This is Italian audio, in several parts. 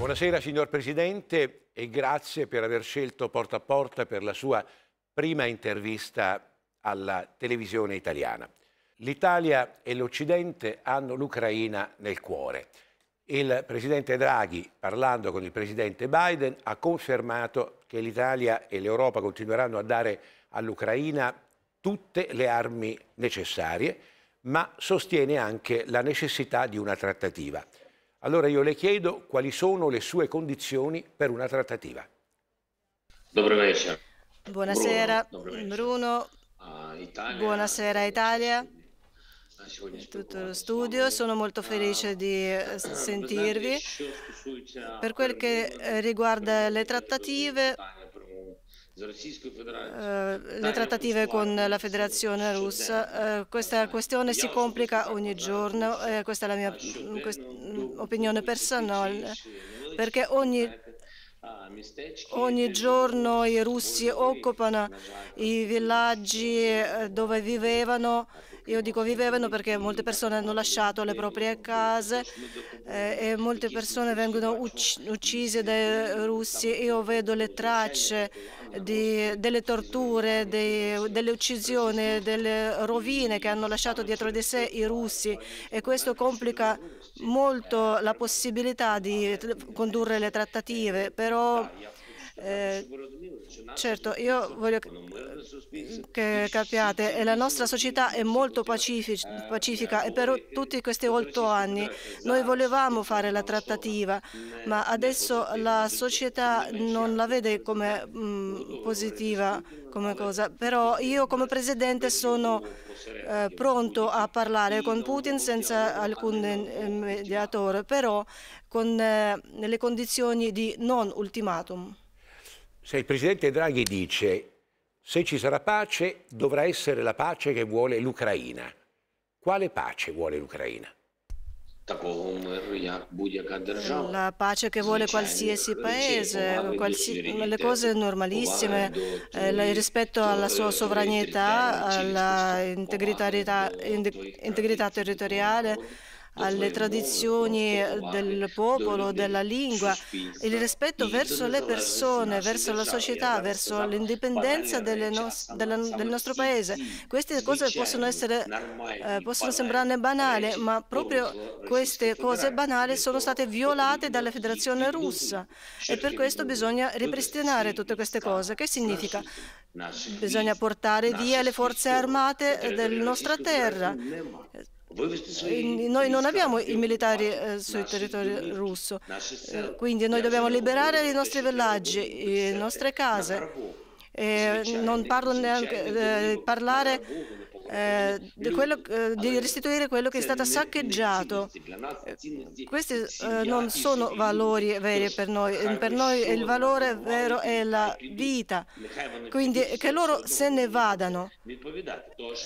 Buonasera signor Presidente e grazie per aver scelto Porta a Porta per la sua prima intervista alla televisione italiana. L'Italia e l'Occidente hanno l'Ucraina nel cuore. Il Presidente Draghi, parlando con il Presidente Biden, ha confermato che l'Italia e l'Europa continueranno a dare all'Ucraina tutte le armi necessarie, ma sostiene anche la necessità di una trattativa. Allora io le chiedo quali sono le sue condizioni per una trattativa. Dobrovescia. Buonasera Bruno, ah, buonasera Italia, ah, tutto lo studio, sono molto ah. felice di eh, sentirvi. Per quel che riguarda le trattative, eh, le trattative con la federazione russa. Eh, questa questione si complica ogni giorno, eh, questa è la mia mm, mm, opinione personale, perché ogni Ogni giorno i russi occupano i villaggi dove vivevano io dico vivevano perché molte persone hanno lasciato le proprie case eh, e molte persone vengono ucc uccise dai russi. Io vedo le tracce di, delle torture, dei, delle uccisioni, delle rovine che hanno lasciato dietro di sé i russi e questo complica molto la possibilità di condurre le trattative. Però eh, certo, io voglio che capiate, eh, la nostra società è molto pacifica, e per tutti questi otto anni noi volevamo fare la trattativa, ma adesso la società non la vede come mm, positiva come cosa, però io come Presidente sono eh, pronto a parlare con Putin senza alcun eh, mediatore, però con eh, le condizioni di non ultimatum. Se il presidente Draghi dice se ci sarà pace dovrà essere la pace che vuole l'Ucraina, quale pace vuole l'Ucraina? La pace che vuole qualsiasi paese, qualsi, le cose normalissime, eh, rispetto alla sua sovranità, alla integrità, integrità territoriale alle tradizioni del popolo, della lingua, il rispetto verso le persone, verso la società, verso l'indipendenza no del nostro paese. Queste cose possono, essere, eh, possono sembrare banali, ma proprio queste cose banali sono state violate dalla Federazione russa e per questo bisogna ripristinare tutte queste cose. Che significa? Bisogna portare via le forze armate della nostra terra. Noi non abbiamo i militari eh, sul territorio russo, eh, quindi noi dobbiamo liberare i nostri villaggi, eh, le nostre case. non parlo neanche di parlare eh, di, quello, eh, di, restituire quello che è stato saccheggiato. Eh, Questi eh, non sono valori veri per noi, eh, per noi il valore vero è la vita, quindi che loro se ne vadano,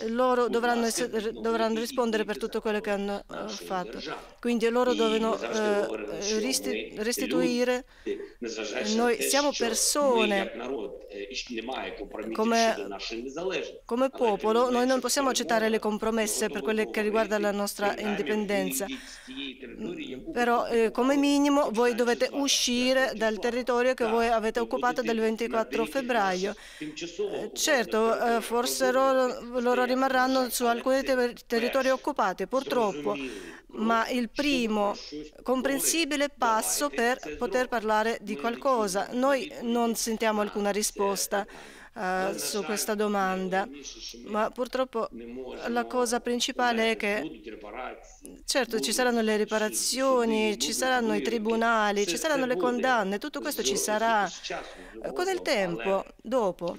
loro dovranno, essere, dovranno rispondere per tutto quello che hanno eh, fatto, quindi loro devono restituire, noi siamo persone come, come popolo noi non possiamo accettare le compromesse per quello che riguarda la nostra indipendenza però eh, come minimo voi dovete uscire dal territorio che voi avete occupato dal 24 febbraio. Eh, certo, eh, forse loro, loro rimarranno su alcuni ter territori occupati, purtroppo, ma il primo comprensibile passo per poter parlare di qualcosa. Noi non sentiamo alcuna risposta uh, su questa domanda, ma purtroppo la cosa principale è che certo ci saranno le riparazioni, ci saranno i tribunali, ci saranno le condanne, tutto questo ci sarà con il tempo, dopo,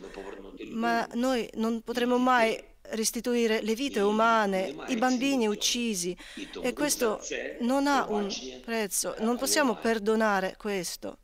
ma noi non potremo mai restituire le vite umane, i bambini uccisi e questo non ha un prezzo, non possiamo perdonare questo.